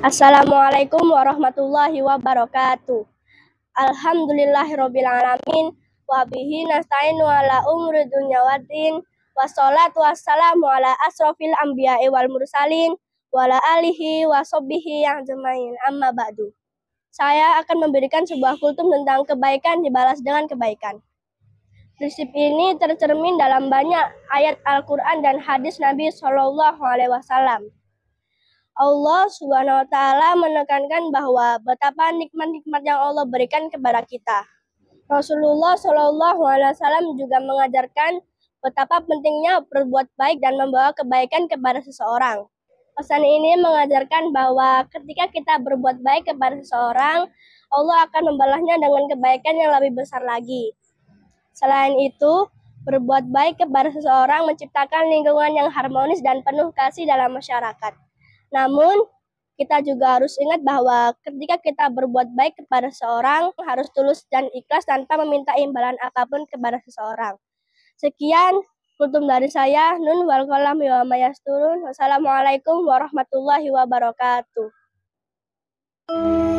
Assalamualaikum warahmatullahi wabarakatuh. Alhamdulillahirrabbilalamin. Wabihi nasta'inu ala umri dunya waddin. Wassalatu wassalamu ala asrofil anbiya'i wal mursalin. Wala alihi wa sobihi yang jemain amma ba'du. Saya akan memberikan sebuah kultum tentang kebaikan dibalas dengan kebaikan. Prinsip ini tercermin dalam banyak ayat Al-Quran dan hadis Nabi Shallallahu Alaihi Wasallam. Allah Subhanahu wa taala menekankan bahwa betapa nikmat-nikmat yang Allah berikan kepada kita. Rasulullah Shallallahu alaihi wasallam juga mengajarkan betapa pentingnya berbuat baik dan membawa kebaikan kepada seseorang. Pesan ini mengajarkan bahwa ketika kita berbuat baik kepada seseorang, Allah akan membalasnya dengan kebaikan yang lebih besar lagi. Selain itu, berbuat baik kepada seseorang menciptakan lingkungan yang harmonis dan penuh kasih dalam masyarakat. Namun, kita juga harus ingat bahwa ketika kita berbuat baik kepada seorang, harus tulus dan ikhlas tanpa meminta imbalan apapun kepada seseorang. Sekian kultum dari saya, Nun wal kolam Wassalamualaikum warahmatullahi wabarakatuh.